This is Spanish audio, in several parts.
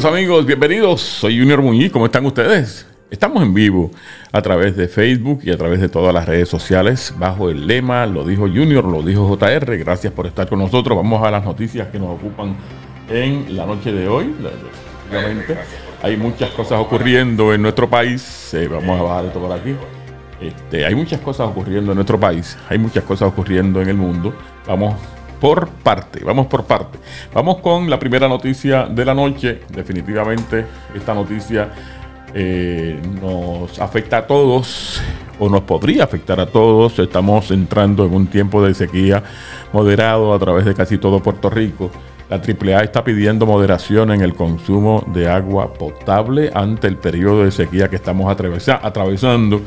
Saludos amigos, bienvenidos. Soy Junior Muñiz, ¿cómo están ustedes? Estamos en vivo a través de Facebook y a través de todas las redes sociales bajo el lema Lo dijo Junior, lo dijo JR. Gracias por estar con nosotros. Vamos a las noticias que nos ocupan en la noche de hoy. Hay muchas cosas ocurriendo en nuestro país. Eh, vamos a bajar esto por aquí. Este, hay muchas cosas ocurriendo en nuestro país. Hay muchas cosas ocurriendo en el mundo. Vamos por parte, vamos por parte. Vamos con la primera noticia de la noche. Definitivamente esta noticia eh, nos afecta a todos o nos podría afectar a todos. Estamos entrando en un tiempo de sequía moderado a través de casi todo Puerto Rico. La AAA está pidiendo moderación en el consumo de agua potable ante el periodo de sequía que estamos atravesando.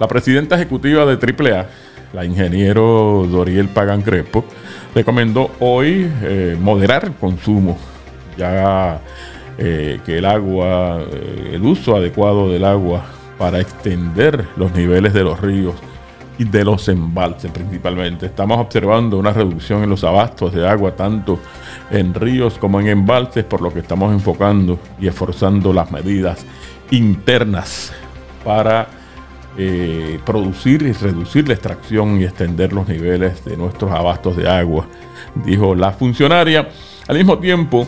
La presidenta ejecutiva de AAA, la ingeniero Doriel Pagan Crespo, recomendó hoy eh, moderar el consumo, ya eh, que el agua, eh, el uso adecuado del agua para extender los niveles de los ríos y de los embalses principalmente. Estamos observando una reducción en los abastos de agua, tanto en ríos como en embalses, por lo que estamos enfocando y esforzando las medidas internas para eh, producir y reducir la extracción y extender los niveles de nuestros abastos de agua, dijo la funcionaria. Al mismo tiempo,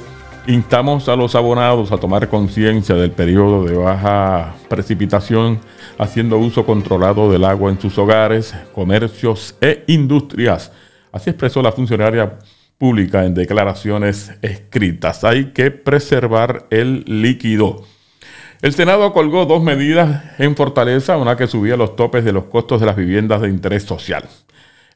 Instamos a los abonados a tomar conciencia del periodo de baja precipitación, haciendo uso controlado del agua en sus hogares, comercios e industrias. Así expresó la funcionaria pública en declaraciones escritas. Hay que preservar el líquido. El Senado colgó dos medidas en Fortaleza, una que subía los topes de los costos de las viviendas de interés social.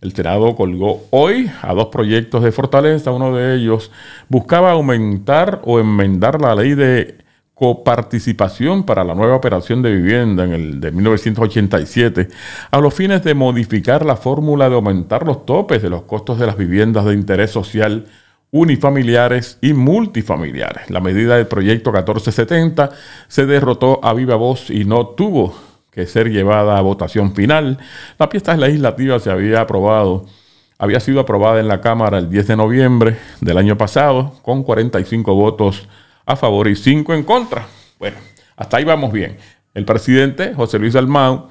El Senado colgó hoy a dos proyectos de fortaleza. Uno de ellos buscaba aumentar o enmendar la ley de coparticipación para la nueva operación de vivienda en el de 1987 a los fines de modificar la fórmula de aumentar los topes de los costos de las viviendas de interés social unifamiliares y multifamiliares. La medida del proyecto 1470 se derrotó a viva voz y no tuvo que ser llevada a votación final. La pieza legislativa se había aprobado, había sido aprobada en la Cámara el 10 de noviembre del año pasado con 45 votos a favor y 5 en contra. Bueno, hasta ahí vamos bien. El presidente José Luis Almau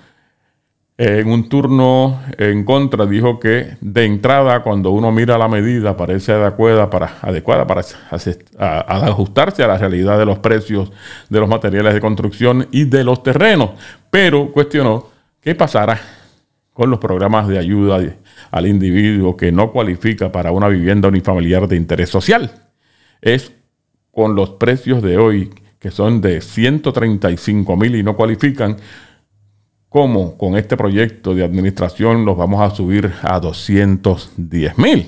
en un turno en contra dijo que de entrada, cuando uno mira la medida, parece adecuada para, adecuada para ajustarse a la realidad de los precios de los materiales de construcción y de los terrenos. Pero cuestionó qué pasará con los programas de ayuda al individuo que no cualifica para una vivienda unifamiliar de interés social. Es con los precios de hoy, que son de 135 mil y no cualifican cómo con este proyecto de administración los vamos a subir a 210 mil.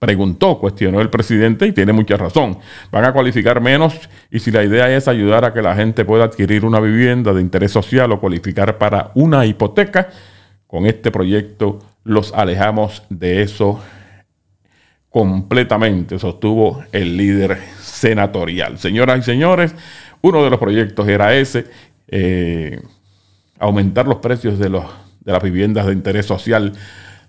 Preguntó, cuestionó el presidente y tiene mucha razón. Van a cualificar menos y si la idea es ayudar a que la gente pueda adquirir una vivienda de interés social o cualificar para una hipoteca, con este proyecto los alejamos de eso completamente, sostuvo el líder senatorial. Señoras y señores, uno de los proyectos era ese. Eh, aumentar los precios de, los, las viviendas de interés social,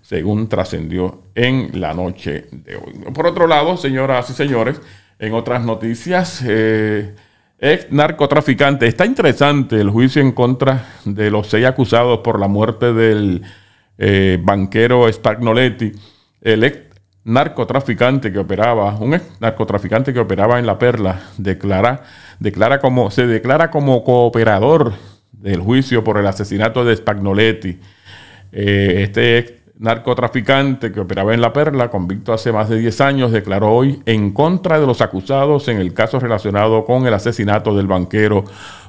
según trascendió en la noche de hoy. Por otro lado, señoras y señores, en otras noticias, eh, ex narcotraficante, está interesante el juicio en contra de los seis acusados por la muerte del eh, banquero Stagnoletti, el ex narcotraficante que operaba, un ex narcotraficante que operaba en La Perla, declara, declara como, se declara como cooperador del juicio por el asesinato de Spagnoletti, eh, este ex narcotraficante que operaba en La Perla, convicto hace más de 10 años, declaró hoy en contra de los acusados en el caso relacionado con el asesinato del banquero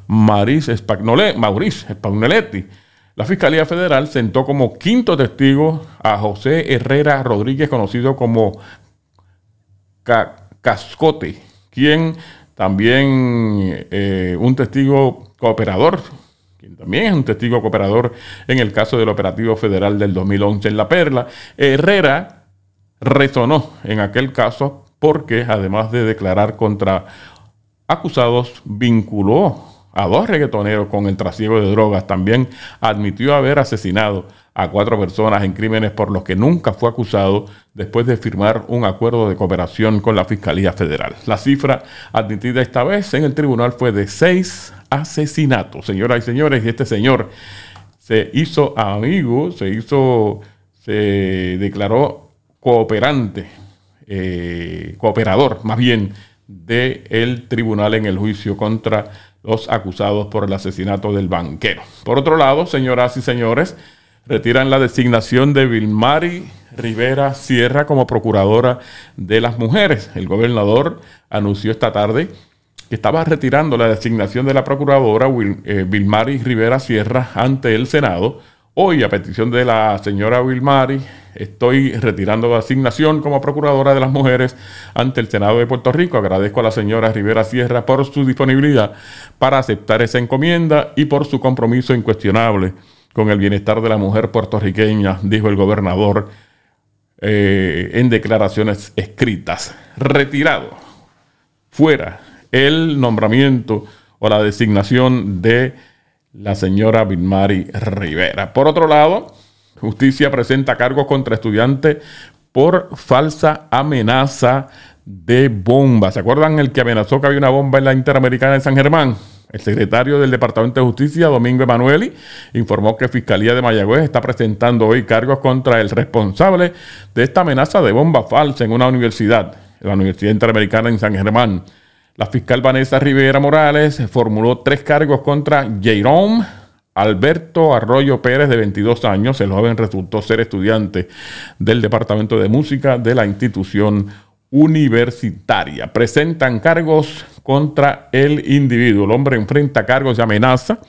Maurice Spagnoletti. La Fiscalía Federal sentó como quinto testigo a José Herrera Rodríguez, conocido como Cascote, quien también eh, un testigo cooperador quien también es un testigo cooperador en el caso del operativo federal del 2011 en La Perla, Herrera resonó en aquel caso porque además de declarar contra acusados, vinculó a dos reggaetoneros con el trasiego de drogas. También admitió haber asesinado a cuatro personas en crímenes por los que nunca fue acusado después de firmar un acuerdo de cooperación con la Fiscalía Federal. La cifra admitida esta vez en el tribunal fue de seis asesinatos. Señoras y señores, este señor se hizo amigo, se hizo, se declaró cooperante, eh, cooperador más bien, del tribunal en el juicio contra los acusados por el asesinato del banquero. Por otro lado, señoras y señores, retiran la designación de Vilmari Rivera Sierra como procuradora de las mujeres. El gobernador anunció esta tarde que estaba retirando la designación de la procuradora eh, Vilmari Rivera Sierra ante el Senado. Hoy, a petición de la señora Vilmari, Estoy retirando la asignación como Procuradora de las Mujeres ante el Senado de Puerto Rico. Agradezco a la señora Rivera Sierra por su disponibilidad para aceptar esa encomienda y por su compromiso incuestionable con el bienestar de la mujer puertorriqueña, dijo el gobernador eh, en declaraciones escritas. Retirado, fuera, el nombramiento o la designación de la señora Vilmari Rivera. Por otro lado, Justicia presenta cargos contra estudiantes por falsa amenaza de bomba. ¿Se acuerdan el que amenazó que había una bomba en la Interamericana de San Germán? El secretario del Departamento de Justicia, Domingo Emanueli, informó que Fiscalía de Mayagüez está presentando hoy cargos contra el responsable de esta amenaza de bomba falsa en una universidad, la Universidad Interamericana en San Germán. La fiscal Vanessa Rivera Morales formuló tres cargos contra Jerome Alberto Arroyo Pérez, de 22 años, el joven resultó ser estudiante del Departamento de Música de la institución universitaria. Presentan cargos contra el individuo. El hombre enfrenta cargos de amenaza,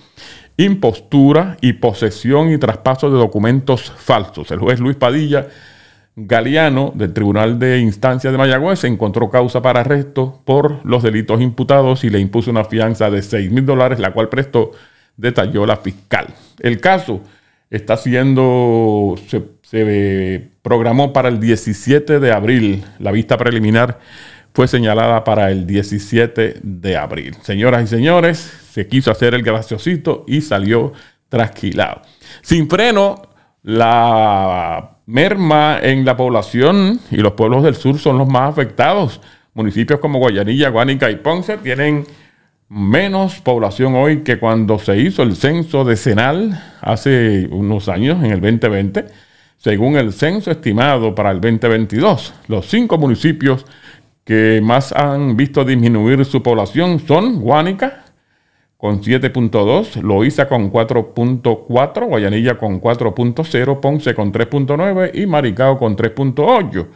impostura y posesión y traspaso de documentos falsos. El juez Luis Padilla Galeano del Tribunal de Instancia de Mayagüez encontró causa para arresto por los delitos imputados y le impuso una fianza de 6 mil dólares, la cual prestó detalló la fiscal. El caso está siendo, se, eh, programó para el 17 de abril. La vista preliminar fue señalada para el 17 de abril. Señoras y señores, se quiso hacer el graciosito y salió trasquilado. Sin freno, la merma en la población y los pueblos del sur son los más afectados. Municipios como Guayanilla, Guánica y Ponce tienen menos población hoy que cuando se hizo el censo decenal hace unos años, en el 2020, según el censo estimado para el 2022. Los cinco municipios que más han visto disminuir su población son Guánica con 7.2, Loíza con 4.4, Guayanilla con 4.0, Ponce con 3.9 y Maricao con 3.8.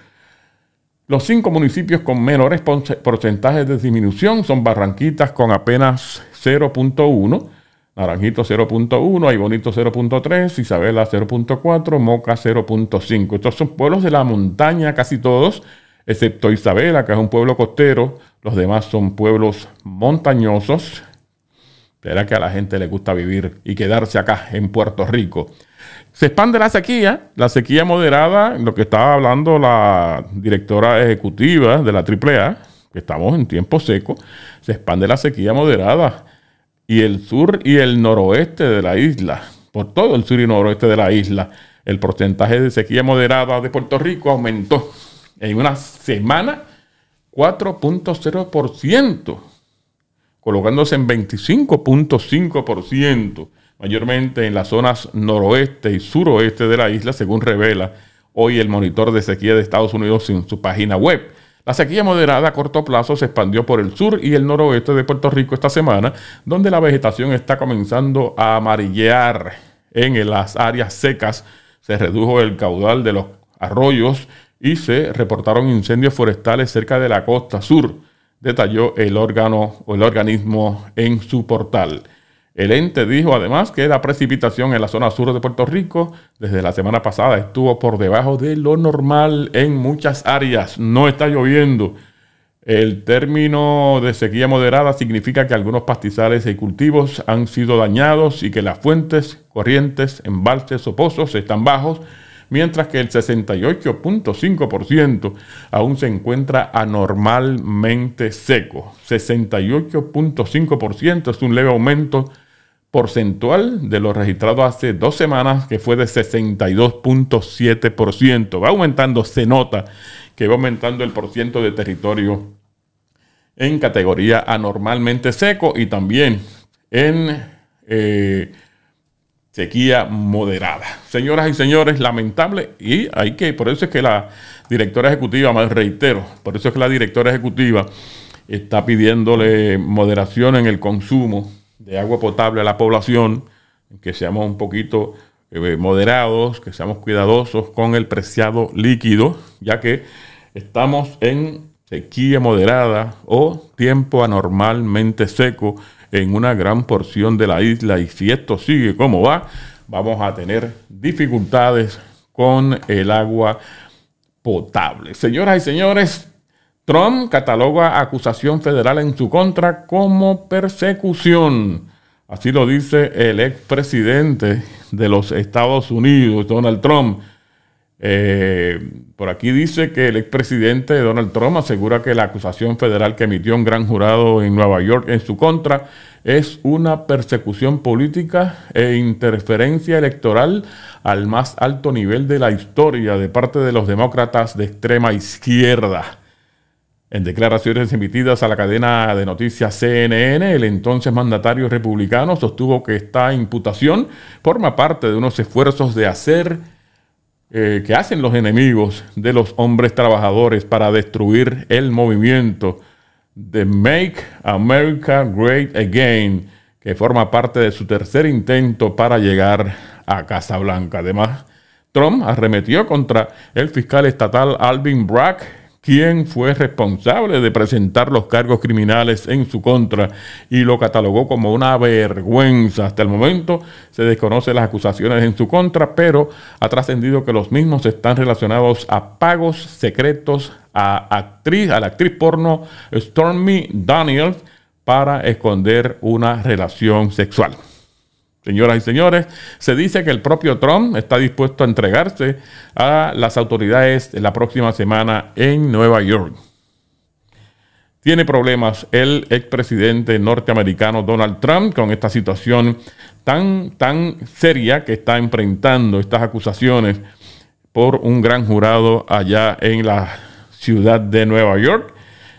Los cinco municipios con menores porcentajes de disminución son Barranquitas con apenas 0.1, Naranjito 0.1, Aybonito 0.3, Isabela 0.4, Moca 0.5. Estos son pueblos de la montaña casi todos, excepto Isabela, que es un pueblo costero. Los demás son pueblos montañosos. Será que a la gente le gusta vivir y quedarse acá en Puerto Rico. Se expande la sequía, la sequía moderada, lo que estaba hablando la directora ejecutiva de la AAA, que estamos en tiempo seco, se expande la sequía moderada y el sur y el noroeste de la isla, por todo el sur y noroeste de la isla, el porcentaje de sequía moderada de Puerto Rico aumentó en una semana 4.0%, colocándose en 25.5% mayormente en las zonas noroeste y suroeste de la isla, según revela hoy el monitor de sequía de Estados Unidos en su página web. La sequía moderada a corto plazo se expandió por el sur y el noroeste de Puerto Rico esta semana, donde la vegetación está comenzando a amarillear. En las áreas secas se redujo el caudal de los arroyos y se reportaron incendios forestales cerca de la costa sur, detalló el órgano o el organismo en su portal. El ente dijo además que la precipitación en la zona sur de Puerto Rico desde la semana pasada estuvo por debajo de lo normal en muchas áreas. No está lloviendo. El término de sequía moderada significa que algunos pastizales y cultivos han sido dañados y que las fuentes, corrientes, embalses o pozos están bajos, mientras que el 68.5% aún se encuentra anormalmente seco. 68.5% es un leve aumento porcentual de lo registrado hace dos semanas, que fue de 62.7%. Va aumentando, se nota que va aumentando el porcentaje de territorio en categoría anormalmente seco y también en eh, sequía moderada. Señoras y señores, lamentable y hay que, por eso es que la directora ejecutiva, más reitero, por eso es que la directora ejecutiva está pidiéndole moderación en el consumo de agua potable a la población, que seamos un poquito eh, moderados, que seamos cuidadosos con el preciado líquido, ya que estamos en sequía moderada o tiempo anormalmente seco en una gran porción de la isla y si esto sigue como va, vamos a tener dificultades con el agua potable. Señoras y señores, Trump cataloga acusación federal en su contra como persecución. Así lo dice el expresidente de los Estados Unidos, Donald Trump. Eh, por aquí dice que el expresidente Donald Trump asegura que la acusación federal que emitió un gran jurado en Nueva York en su contra es una persecución política e interferencia electoral al más alto nivel de la historia de parte de los demócratas de extrema izquierda. En declaraciones emitidas a la cadena de noticias CNN, el entonces mandatario republicano sostuvo que esta imputación forma parte de unos esfuerzos de hacer eh, que hacen los enemigos de los hombres trabajadores para destruir el movimiento de Make America Great Again, que forma parte de su tercer intento para llegar a Casa Blanca. Además, Trump arremetió contra el fiscal estatal Alvin Brack. Quién fue responsable de presentar los cargos criminales en su contra y lo catalogó como una vergüenza. Hasta el momento se desconocen las acusaciones en su contra, pero ha trascendido que los mismos están relacionados a pagos secretos a, actriz, a la actriz porno Stormy Daniels para esconder una relación sexual. Señoras y señores, se dice que el propio Trump está dispuesto a entregarse a las autoridades la próxima semana en Nueva York. Tiene problemas el expresidente norteamericano Donald Trump con esta situación tan, tan seria que está enfrentando estas acusaciones por un gran jurado allá en la ciudad de Nueva York,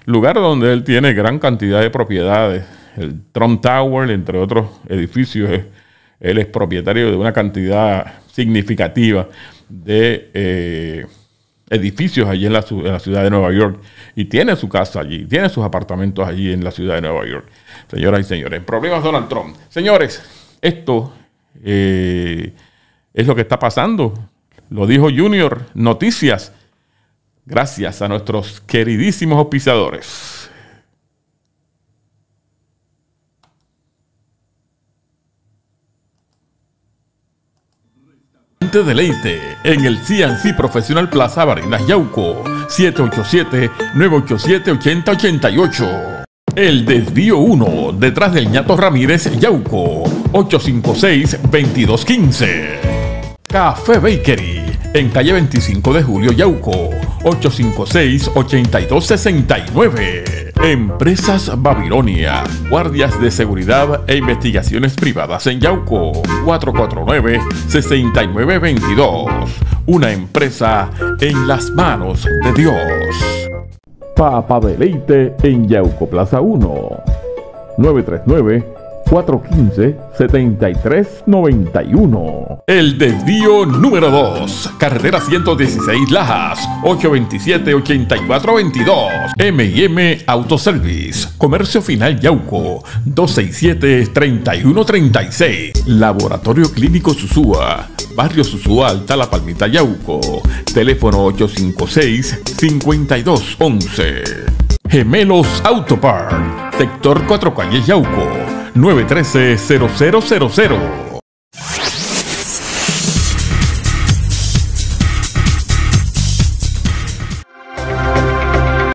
lugar donde él tiene gran cantidad de propiedades, el Trump Tower, entre otros edificios él es propietario de una cantidad significativa de eh, edificios allí en la, ciudad de Nueva York y tiene su casa allí, tiene sus apartamentos allí en la ciudad de Nueva York. Señoras y señores, problemas Donald Trump. Señores, esto eh, es lo que está pasando. Lo dijo Junior Noticias. Gracias a nuestros queridísimos auspiciadores. deleite en el CNC Profesional Plaza Barinas Yauco 787-987-8088. El desvío 1 detrás del ñato Ramírez Yauco 856-2215. Café Bakery en calle 25 de Julio Yauco 856-8269. Empresas Babilonia, guardias de seguridad e investigaciones privadas en Yauco, 449-6922. Una empresa en las manos de Dios. Papa de Deleite en Yauco Plaza 1, 939 415-7391. El desvío número 2, carretera 116 Lajas, 827-8422. MM Autoservice, Comercio Final Yauco, 267-3136. Laboratorio Clínico Susúa, Barrio Susúa Alta La Palmita Yauco, teléfono 856-5211. Gemelos Autopark, sector 4 Calles Yauco. 913-0000.